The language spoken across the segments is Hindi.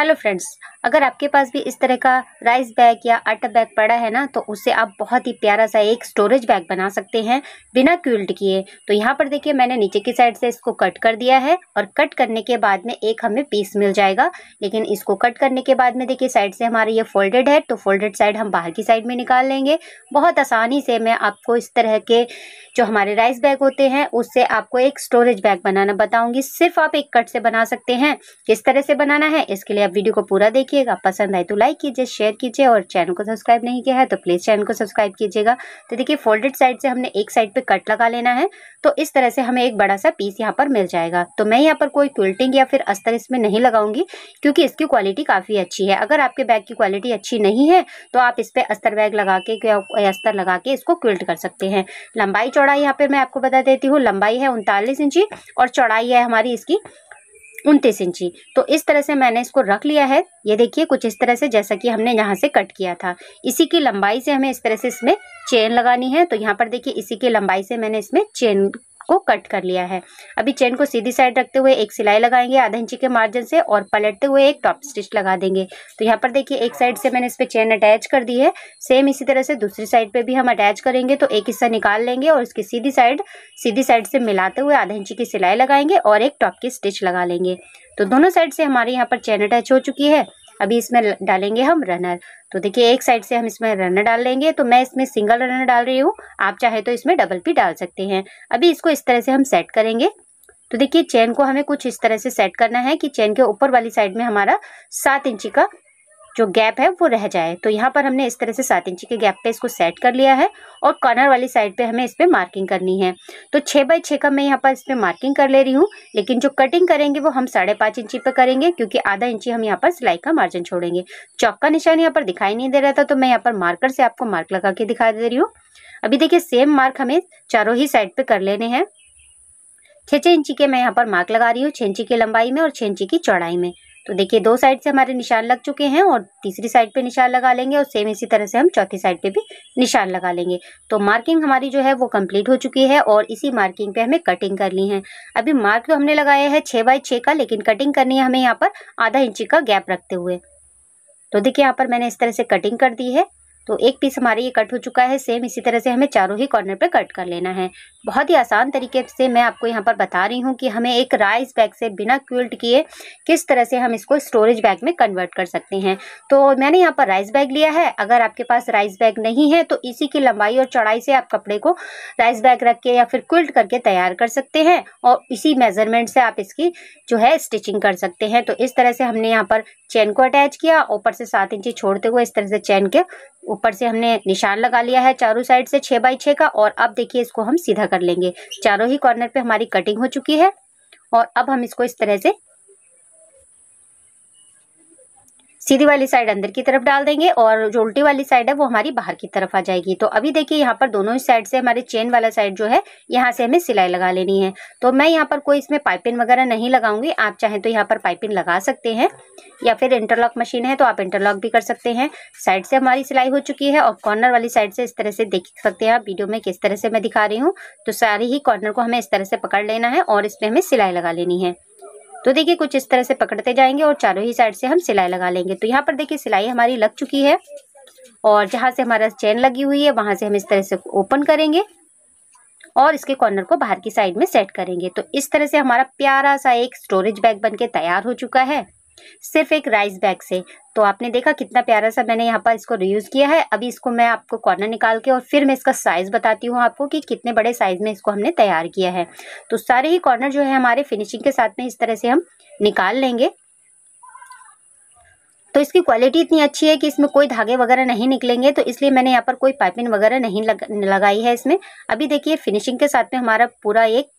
हेलो फ्रेंड्स अगर आपके पास भी इस तरह का राइस बैग या आटा बैग पड़ा है ना तो उससे आप बहुत ही प्यारा सा एक स्टोरेज बैग बना सकते हैं बिना क्यूल्ट किए तो यहाँ पर देखिए मैंने नीचे की साइड से इसको कट कर दिया है और कट करने के बाद में एक हमें पीस मिल जाएगा लेकिन इसको कट करने के बाद में देखिए साइड से हमारा ये फोल्डेड है तो फोल्डेड साइड हम बाहर की साइड में निकाल लेंगे बहुत आसानी से मैं आपको इस तरह के जो हमारे राइस बैग होते हैं उससे आपको एक स्टोरेज बैग बनाना बताऊँगी सिर्फ आप एक कट से बना सकते हैं किस तरह से बनाना है इसके लिए आप वीडियो को पूरा देखिएगा पसंद आए तो लाइक कीजिए शेयर कीजिए और चैनल को सब्सक्राइब नहीं किया है तो प्लीज़ चैनल को सब्सक्राइब कीजिएगा तो देखिए फोल्डेड साइड से हमने एक साइड पे कट लगा लेना है तो इस तरह से हमें एक बड़ा सा पीस यहाँ पर मिल जाएगा तो मैं यहाँ पर कोई क्विल्टिंग या फिर अस्तर इसमें नहीं लगाऊंगी क्योंकि इसकी क्वालिटी काफ़ी अच्छी है अगर आपके बैग की क्वालिटी अच्छी नहीं है तो आप इस पर अस्तर बैग लगा के अस्तर लगा के इसको क्विल्ट कर सकते हैं लंबाई चौड़ाई यहाँ पर मैं आपको बता देती हूँ लंबाई है उनतालीस इंची और चौड़ाई है हमारी इसकी उनतीस इंची तो इस तरह से मैंने इसको रख लिया है ये देखिए कुछ इस तरह से जैसा कि हमने यहाँ से कट किया था इसी की लंबाई से हमें इस तरह से इसमें चेन लगानी है तो यहाँ पर देखिए इसी की लंबाई से मैंने इसमें चेन आपको कट कर लिया है अभी चेन को सीधी साइड रखते हुए एक सिलाई लगाएंगे आधा इंची के मार्जिन से और पलटते हुए एक टॉप स्टिच लगा देंगे तो यहाँ पर देखिए एक साइड से मैंने इस पर चेन अटैच कर दी है सेम इसी तरह से दूसरी साइड पर भी हम अटैच करेंगे तो एक हिस्सा निकाल लेंगे और उसकी सीधी साइड सीधी साइड से मिलाते हुए आधा इंची की सिलाई लगाएंगे और एक टॉप की स्टिच लगा लेंगे तो दोनों साइड से हमारे यहाँ पर चेन अटैच हो चुकी है अभी इसमें डालेंगे हम रनर तो देखिए एक साइड से हम इसमें रनर डाल लेंगे तो मैं इसमें सिंगल रनर डाल रही हूँ आप चाहे तो इसमें डबल भी डाल सकते हैं अभी इसको इस तरह से हम सेट करेंगे तो देखिए चेन को हमें कुछ इस तरह से सेट करना है कि चेन के ऊपर वाली साइड में हमारा सात इंची का जो गैप है वो रह जाए तो यहाँ पर हमने इस तरह से सात इंची के गैप पे इसको सेट कर लिया है और कॉर्नर वाली साइड पे हमें इस पर मार्किंग करनी है तो छः बाई छः का मैं यहाँ पर इस पर मार्किंग कर ले रही हूँ लेकिन जो कटिंग करेंगे वो हम साढ़े पाँच इंची पर करेंगे क्योंकि आधा इंची हम यहाँ पर सिलाई का मार्जिन छोड़ेंगे चौक का निशान यहाँ पर दिखाई नहीं दे रहा था तो मैं यहाँ पर मार्कर से आपको मार्क लगा के दिखा दे रही हूँ अभी देखिए सेम मार्क हमें चारों ही साइड पर कर लेने हैं छः छः इंची के मैं यहाँ पर मार्क लगा रही हूँ छः इंची की लंबाई में और छः इंची की चौड़ाई में तो देखिए दो साइड से हमारे निशान लग चुके हैं और तीसरी साइड पे निशान लगा लेंगे और सेम इसी तरह से हम चौथी साइड पे भी निशान लगा लेंगे तो मार्किंग हमारी जो है वो कंप्लीट हो चुकी है और इसी मार्किंग पे हमें कटिंग करनी है अभी मार्क तो हमने लगाया है छः बाई छः का लेकिन कटिंग करनी है हमें यहाँ पर आधा इंची का गैप रखते हुए तो देखिए यहाँ पर मैंने इस तरह से कटिंग कर दी है तो एक पीस हमारे ये कट हो चुका है सेम इसी तरह से हमें चारों ही कॉर्नर पे कट कर लेना है बहुत ही आसान तरीके से मैं आपको यहाँ पर बता रही हूँ कि हमें एक राइस बैग से बिना क्विल्ट किए किस तरह से हम इसको स्टोरेज बैग में कन्वर्ट कर सकते हैं तो मैंने यहाँ पर राइस बैग लिया है अगर आपके पास राइस बैग नहीं है तो इसी की लंबाई और चौड़ाई से आप कपड़े को राइस बैग रख के या फिर क्विल्ट करके तैयार कर सकते हैं और इसी मेज़रमेंट से आप इसकी जो है स्टिचिंग कर सकते हैं तो इस तरह से हमने यहाँ पर चैन को अटैच किया ऊपर से सात इंची छोड़ते हुए इस तरह से चैन के ऊपर से हमने निशान लगा लिया है चारों साइड से छः बाई छः का और अब देखिए इसको हम सीधा कर लेंगे चारों ही कॉर्नर पे हमारी कटिंग हो चुकी है और अब हम इसको इस तरह से सीधी वाली साइड अंदर की तरफ डाल देंगे और जो उल्टी वाली साइड है वो हमारी बाहर की तरफ आ जाएगी तो अभी देखिए यहाँ पर दोनों ही साइड से हमारे चेन वाला साइड जो है यहाँ से हमें सिलाई लगा लेनी है तो मैं यहाँ पर कोई इसमें पाइपिंग वगैरह नहीं लगाऊंगी आप चाहें तो यहाँ पर पाइपिन लगा सकते हैं या फिर इंटरलॉक मशीन है तो आप इंटरलॉक भी कर सकते हैं साइड से हमारी सिलाई हो चुकी है और कॉर्नर वाली साइड से इस तरह से देख सकते हैं आप वीडियो में किस तरह से मैं दिखा रही हूँ तो सारी ही कॉर्नर को हमें इस तरह से पकड़ लेना है और इस पर हमें सिलाई लगा लेनी है तो देखिए कुछ इस तरह से पकड़ते जाएंगे और चारों ही साइड से हम सिलाई लगा लेंगे तो यहाँ पर देखिए सिलाई हमारी लग चुकी है और जहाँ से हमारा चेन लगी हुई है वहाँ से हम इस तरह से ओपन करेंगे और इसके कॉर्नर को बाहर की साइड में सेट करेंगे तो इस तरह से हमारा प्यारा सा एक स्टोरेज बैग बनके तैयार हो चुका है सिर्फ एक राइस बैग से तो आपने देखा कितना प्यारा सा मैंने यहाँ पर इसको रियूज़ किया है अभी इसको मैं आपको कॉर्नर निकाल के और फिर मैं इसका साइज़ बताती हूँ आपको कि कितने बड़े साइज़ में इसको हमने तैयार किया है तो सारे ही कॉर्नर जो है हमारे फिनिशिंग के साथ में इस तरह से हम निकाल लेंगे तो इसकी क्वालिटी इतनी अच्छी है कि इसमें कोई धागे वगैरह नहीं निकलेंगे तो इसलिए मैंने यहाँ पर कोई पाइपिंग वगैरह नहीं लग, लगाई है इसमें अभी देखिए फिनिशिंग के साथ में हमारा पूरा एक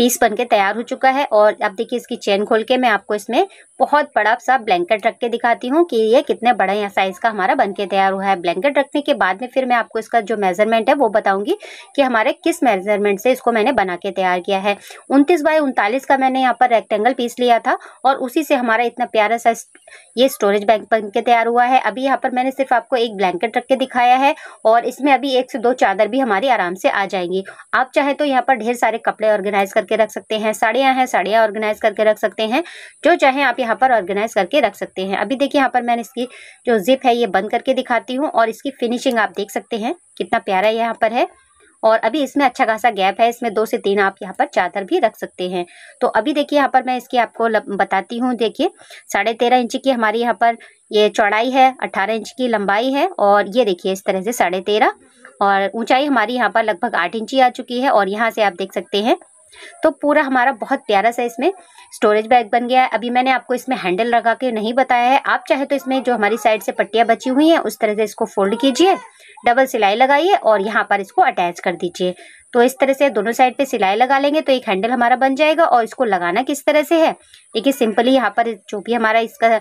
पीस बन के तैयार हो चुका है और अब देखिए इसकी चेन खोल के मैं आपको इसमें बहुत बड़ा सा ब्लैंकेट रख के दिखाती हूँ कि ये कितने बड़ा या साइज का हमारा बन के तैयार हुआ है ब्लैंकेट रखने के बाद में फिर मैं आपको इसका जो मेजरमेंट है वो बताऊंगी कि हमारे किस मेजरमेंट से इसको मैंने बना के तैयार किया है उनतीस बाय उनतालीस का मैंने यहाँ पर रेक्टेंगल पीस लिया था और उसी से हमारा इतना प्यारा सा ये स्टोरेज बैंक बन के तैयार हुआ है अभी यहाँ पर मैंने सिर्फ आपको एक ब्लैंकेट रख के दिखाया है और इसमें अभी एक से दो चादर भी हमारी आराम से आ जाएंगी आप चाहे तो यहाँ पर ढेर सारे कपड़े ऑर्गेनाइज करके रख सकते हैं साड़ियाँ हैं साड़ियाँ ऑर्गेनाइज करके रख सकते हैं जो चाहे आप यहाँ यहाँ पर ऑर्गेनाइज करके रख सकते हैं अभी देखिए यहाँ पर मैंने इसकी जो जिप है ये बंद करके दिखाती हूँ और इसकी फिनिशिंग आप देख सकते हैं कितना प्यारा यहाँ पर है और अभी इसमें अच्छा खासा गैप है इसमें दो से तीन आप यहाँ पर चादर भी रख सकते हैं तो अभी देखिए यहाँ पर मैं इसकी आपको बताती हूँ देखिए साढ़े तेरह इंच की हमारी यहाँ पर ये चौड़ाई है अट्ठारह इंच की लंबाई है और ये देखिए इस तरह से साढ़े तेरह और ऊंचाई हमारी यहाँ पर लगभग आठ इंची आ चुकी है और यहाँ से आप देख सकते हैं तो पूरा हमारा बहुत प्यारा सा इसमें स्टोरेज बैग बन गया है अभी मैंने आपको इसमें हैंडल लगा के नहीं बताया है आप चाहे तो इसमें जो हमारी साइड से पट्टियाँ बची हुई हैं उस तरह से इसको फोल्ड कीजिए डबल सिलाई लगाइए और यहाँ पर इसको अटैच कर दीजिए तो इस तरह से दोनों साइड पे सिलाई लगा लेंगे तो एक हैंडल हमारा बन जाएगा और इसको लगाना किस तरह से है देखिए सिंपली यहाँ पर जो भी हमारा इसका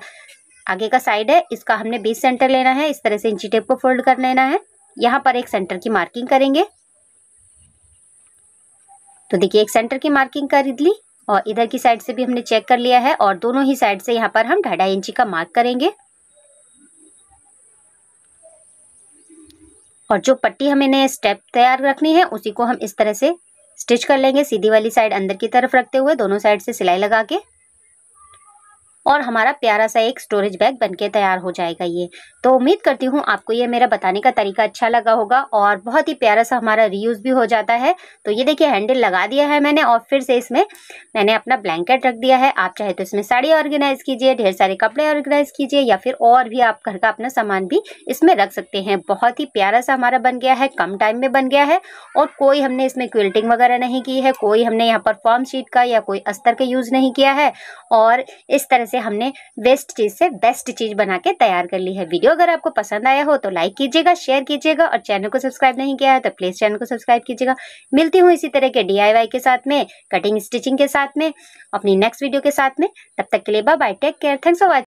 आगे का साइड है इसका हमने बीस सेंटर लेना है इस तरह से इंची टेप को फोल्ड कर लेना है यहाँ पर एक सेंटर की मार्किंग करेंगे तो देखिए एक सेंटर की मार्किंग कर ली और इधर की साइड से भी हमने चेक कर लिया है और दोनों ही साइड से यहाँ पर हम ढाई इंची का मार्क करेंगे और जो पट्टी हमें स्टेप तैयार रखनी है उसी को हम इस तरह से स्टिच कर लेंगे सीधी वाली साइड अंदर की तरफ रखते हुए दोनों साइड से सिलाई लगा के और हमारा प्यारा सा एक स्टोरेज बैग बनके तैयार हो जाएगा ये तो उम्मीद करती हूँ आपको ये मेरा बताने का तरीका अच्छा लगा होगा और बहुत ही प्यारा सा हमारा रीयूज़ भी हो जाता है तो ये देखिए हैंडल लगा दिया है मैंने और फिर से इसमें मैंने अपना ब्लैंकेट रख दिया है आप चाहे तो इसमें साड़ी ऑर्गेनाइज़ कीजिए ढेर सारे कपड़े ऑर्गेनाइज़ कीजिए या फिर और भी आप घर का अपना सामान भी इसमें रख सकते हैं बहुत ही प्यारा सा हमारा बन गया है कम टाइम में बन गया है और कोई हमने इसमें क्विल्टिंग वगैरह नहीं की है कोई हमने यहाँ पर फॉर्म शीट का या कोई अस्तर का यूज़ नहीं किया है और इस तरह से हमने बेस्ट चीज़ से बेस्ट चीज़ बना के तैयार कर ली है वीडियो अगर आपको पसंद आया हो तो लाइक कीजिएगा शेयर कीजिएगा और चैनल को सब्सक्राइब नहीं किया है तो प्लीज़ चैनल को सब्सक्राइब कीजिएगा मिलती हूँ इसी तरह के डी के साथ में कटिंग स्टिचिंग के साथ में अपनी नेक्स्ट वीडियो के साथ में तब तक के लिए bye take care thanks for